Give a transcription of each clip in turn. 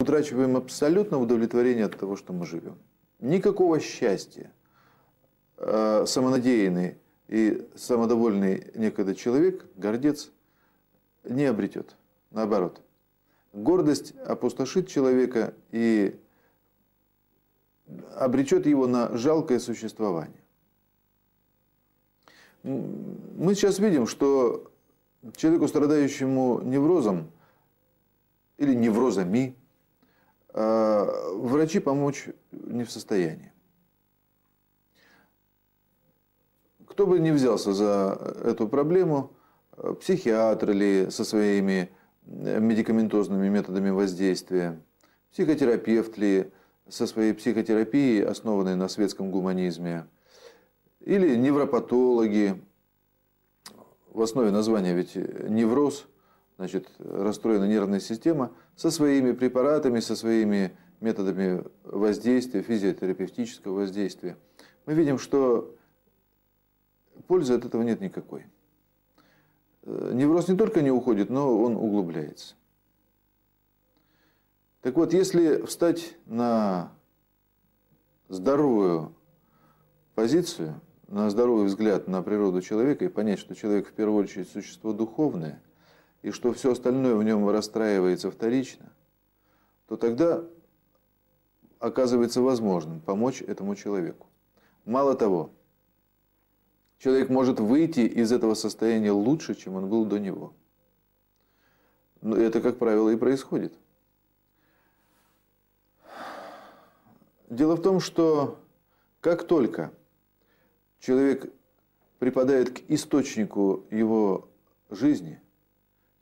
утрачиваем абсолютно удовлетворение от того, что мы живем. Никакого счастья. Э, самонадеянный и самодовольный некогда человек, гордец, не обретет. Наоборот. Гордость опустошит человека и обречет его на жалкое существование. Мы сейчас видим, что человеку, страдающему неврозом или неврозами, Э, врачи помочь не в состоянии. Кто бы ни взялся за эту проблему, э, психиатр ли со своими э, медикаментозными методами воздействия, психотерапевт ли со своей психотерапией, основанной на светском гуманизме, или невропатологи, в основе названия ведь невроз – значит, расстроена нервная система со своими препаратами, со своими методами воздействия, физиотерапевтического воздействия. Мы видим, что пользы от этого нет никакой. Э, невроз не только не уходит, но он углубляется. Так вот, если встать на здоровую позицию, на здоровый взгляд на природу человека и понять, что человек в первую очередь существо духовное – и что все остальное в нем расстраивается вторично, то тогда оказывается возможным помочь этому человеку. Мало того, человек может выйти из этого состояния лучше, чем он был до него. Но это, как правило, и происходит. Дело в том, что как только человек припадает к источнику его жизни –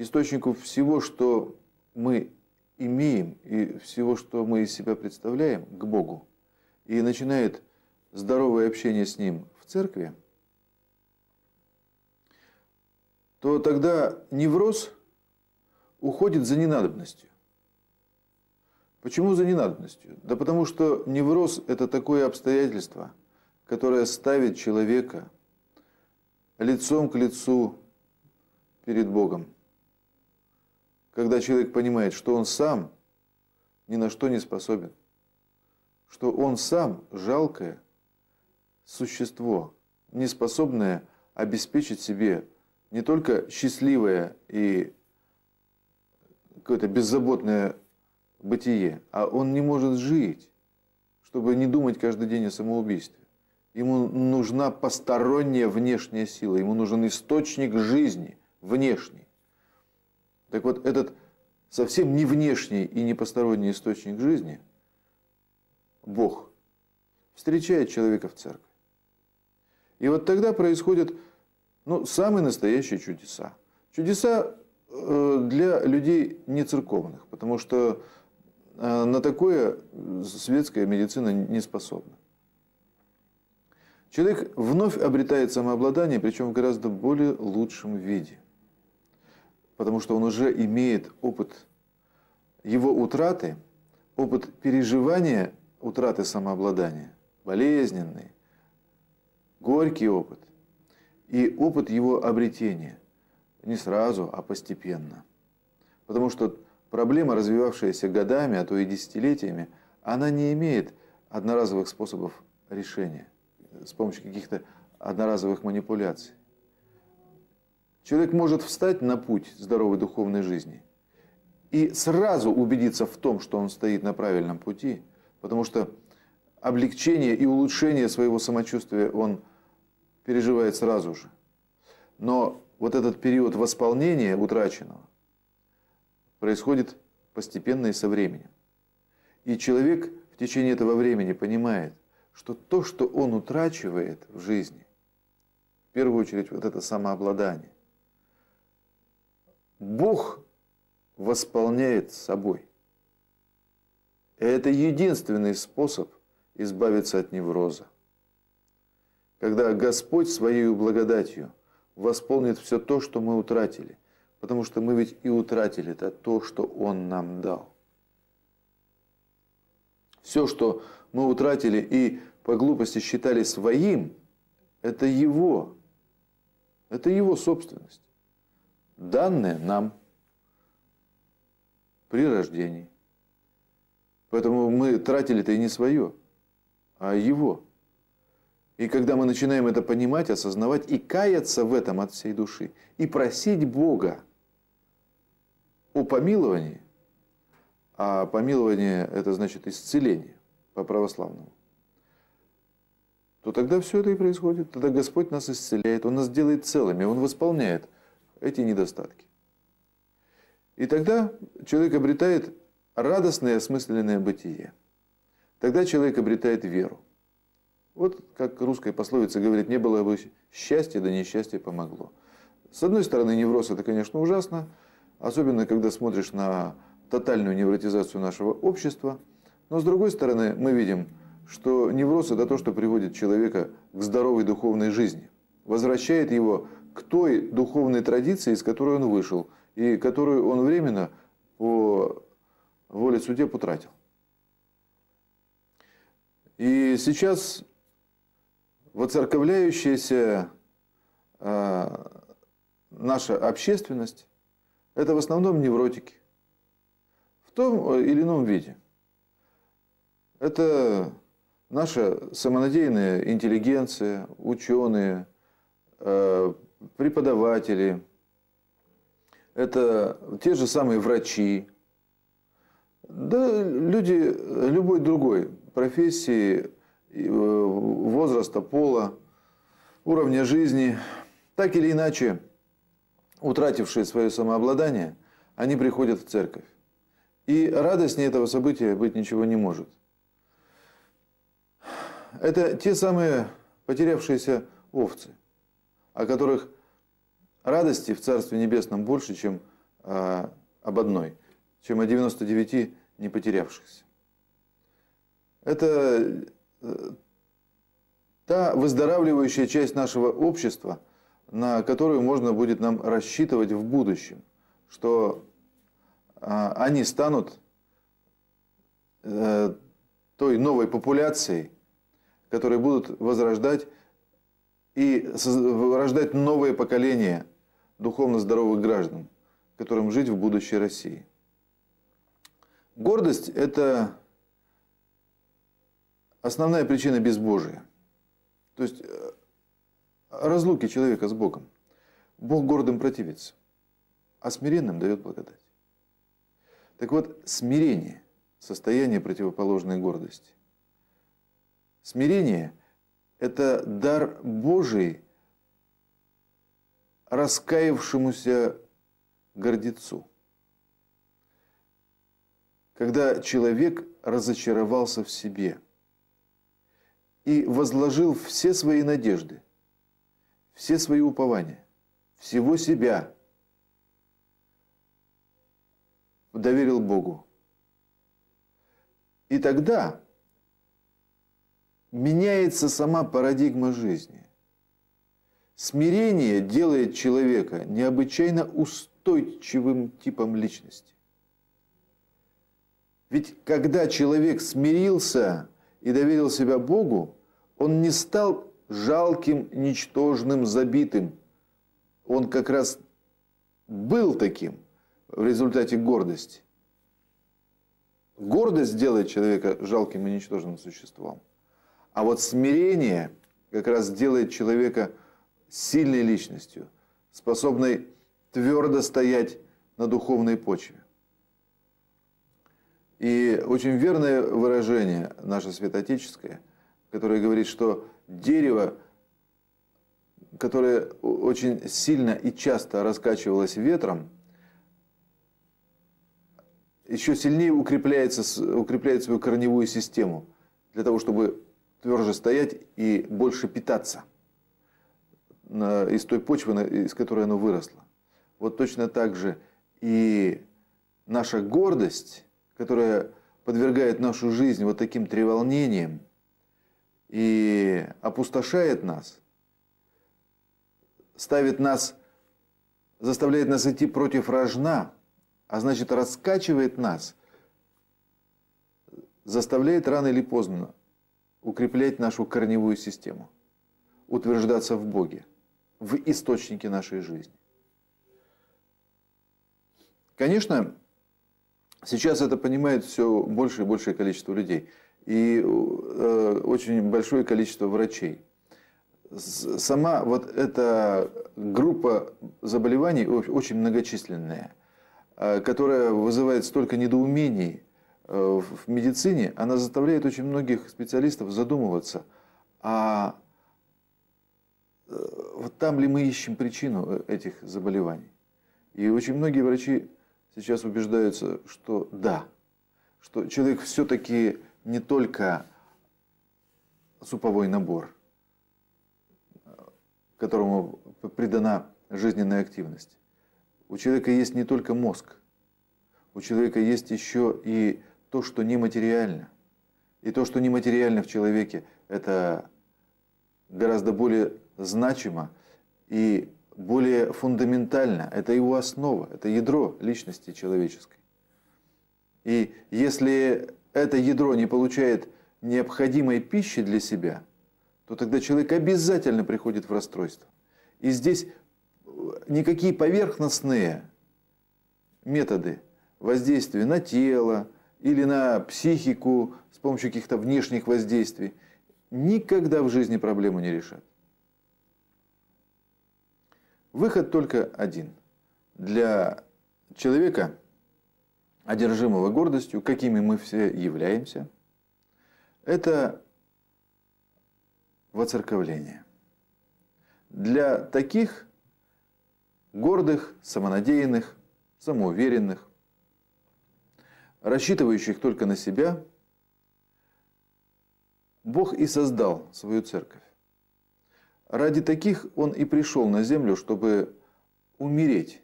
источнику всего, что мы имеем и всего, что мы из себя представляем, к Богу. И начинает здоровое общение с Ним в церкви, то тогда невроз уходит за ненадобностью. Почему за ненадобностью? Да потому что невроз – это такое обстоятельство, которое ставит человека лицом к лицу перед Богом – когда человек понимает, что он сам ни на что не способен, что он сам жалкое существо, не способное обеспечить себе не только счастливое и какое-то беззаботное бытие, а он не может жить, чтобы не думать каждый день о самоубийстве. Ему нужна посторонняя внешняя сила, ему нужен источник жизни внешний. Так вот, этот совсем не внешний и не посторонний источник жизни, Бог, встречает человека в церкви. И вот тогда происходят ну, самые настоящие чудеса. Чудеса э, для людей не церковных, потому что э, на такое светская медицина не способна. Человек вновь обретает самообладание, причем в гораздо более лучшем виде – потому что он уже имеет опыт его утраты, опыт переживания утраты самообладания, болезненный, горький опыт и опыт его обретения. Не сразу, а постепенно. Потому что проблема, развивавшаяся годами, а то и десятилетиями, она не имеет одноразовых способов решения с помощью каких-то одноразовых манипуляций. Человек может встать на путь здоровой духовной жизни и сразу убедиться в том, что он стоит на правильном пути, потому что облегчение и улучшение своего самочувствия он переживает сразу же. Но вот этот период восполнения утраченного происходит постепенно и со временем. И человек в течение этого времени понимает, что то, что он утрачивает в жизни, в первую очередь вот это самообладание, Бог восполняет собой. и Это единственный способ избавиться от невроза. Когда Господь своей благодатью восполнит все то, что мы утратили, потому что мы ведь и утратили это то, что Он нам дал. Все, что мы утратили и по глупости считали своим, это Его, это Его собственность данные нам при рождении. Поэтому мы тратили-то и не свое, а его. И когда мы начинаем это понимать, осознавать и каяться в этом от всей души, и просить Бога о помиловании, а помилование – это значит исцеление по православному, то тогда все это и происходит. Тогда Господь нас исцеляет, Он нас делает целыми, Он восполняет – эти недостатки. И тогда человек обретает радостное осмысленное бытие. Тогда человек обретает веру. Вот как русская пословица говорит, не было бы счастья, да несчастье помогло. С одной стороны, невроз это, конечно, ужасно, особенно когда смотришь на тотальную невротизацию нашего общества. Но с другой стороны, мы видим, что невроз это то, что приводит человека к здоровой духовной жизни, возвращает его к той духовной традиции, из которой он вышел, и которую он временно по воле судеб утратил. И сейчас воцерковляющаяся а, наша общественность – это в основном невротики в том э, или ином виде. Это наша самонадеянная интеллигенция, ученые, э, преподаватели, это те же самые врачи, да люди любой другой профессии, э, возраста, пола, уровня жизни, так или иначе, утратившие свое самообладание, они приходят в церковь. И радостнее этого события быть ничего не может. Это те самые потерявшиеся овцы о которых радости в Царстве Небесном больше, чем э, об одной, чем о 99 не потерявшихся. Это э, та выздоравливающая часть нашего общества, на которую можно будет нам рассчитывать в будущем, что э, они станут э, той новой популяцией, которые будут возрождать и рождать новое поколение духовно здоровых граждан, которым жить в будущей России. Гордость – это основная причина безбожия. То есть э, разлуки человека с Богом. Бог гордым противится, а смиренным дает благодать. Так вот, смирение – состояние противоположной гордости. Смирение – это дар Божий раскаявшемуся гордецу. Когда человек разочаровался в себе и возложил все свои надежды, все свои упования, всего себя, доверил Богу. И тогда меняется сама парадигма жизни. Смирение делает человека необычайно устойчивым типом личности. Ведь когда человек смирился и доверил себя Богу, он не стал жалким, ничтожным, забитым. Он как раз был таким в результате гордости. Гордость делает человека жалким и ничтожным существом. А вот смирение как раз делает человека сильной личностью, способной твердо стоять на духовной почве. И очень верное выражение наше святотическое, которое говорит, что дерево, которое очень сильно и часто раскачивалось ветром, еще сильнее укрепляется, укрепляет свою корневую систему для того, чтобы тверже стоять и больше питаться из той почвы, из которой оно выросло. Вот точно так же и наша гордость, которая подвергает нашу жизнь вот таким треволнениям и опустошает нас, ставит нас, заставляет нас идти против рожна, а значит раскачивает нас, заставляет рано или поздно укреплять нашу корневую систему, утверждаться в Боге, в источнике нашей жизни. Конечно, сейчас это понимает все большее и большее количество людей и э, очень большое количество врачей. Сама вот эта группа заболеваний очень многочисленная, э, которая вызывает столько недоумений, Э, в медицине, она заставляет очень многих специалистов задумываться, а э, вот там ли мы ищем причину э, этих заболеваний. И очень многие врачи сейчас убеждаются, что да, что человек все-таки не только суповой набор, которому придана жизненная активность. У человека есть не только мозг, у человека есть еще и то, что нематериально. И то, что нематериально в человеке, это гораздо более значимо и более фундаментально. Это его основа, это ядро личности человеческой. И если это ядро не получает необходимой пищи для себя, то тогда человек обязательно приходит в расстройство. И здесь э, никакие поверхностные методы воздействия на тело, или на психику с помощью каких-то внешних воздействий, никогда в жизни проблему не решат. Выход только один. Для человека, одержимого гордостью, какими мы все являемся, это воцерковление. Для таких гордых, самонадеянных, самоуверенных, рассчитывающих только на себя, Бог и создал свою церковь. Ради таких Он и пришел на землю, чтобы умереть,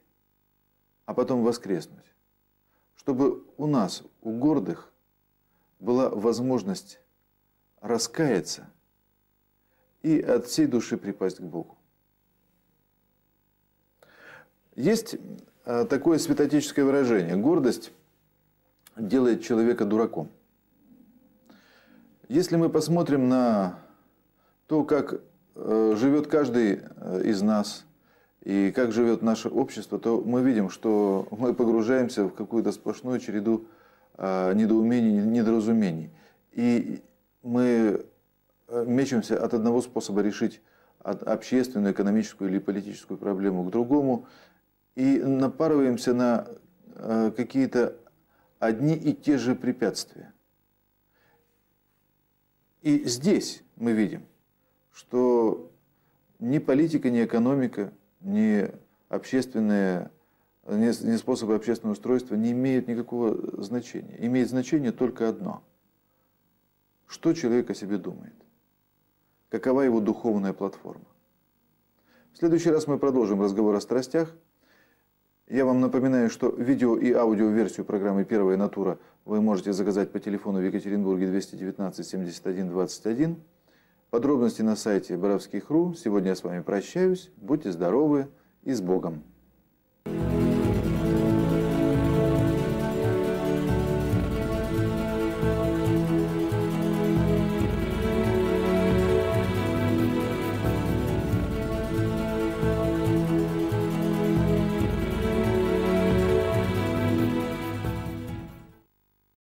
а потом воскреснуть. Чтобы у нас, у гордых, была возможность раскаяться и от всей души припасть к Богу. Есть а, такое святотеческое выражение. Гордость – делает человека дураком. Если мы посмотрим на то, как э, живет каждый э, из нас и как живет наше общество, то мы видим, что мы погружаемся в какую-то сплошную череду э, недоумений, недоразумений. И мы мечемся от одного способа решить общественную, экономическую или политическую проблему к другому и напарываемся на какие-то одни и те же препятствия. И здесь мы видим, что ни политика, ни экономика, ни общественные, ни, ни способы общественного устройства не имеют никакого значения. Имеет значение только одно. Что человек о себе думает? Какова его духовная платформа? В следующий раз мы продолжим разговор о страстях – я вам напоминаю, что видео и аудиоверсию программы «Первая натура» вы можете заказать по телефону в Екатеринбурге 219 71 21. Подробности на сайте боровских.ру. Сегодня я с вами прощаюсь. Будьте здоровы и с Богом!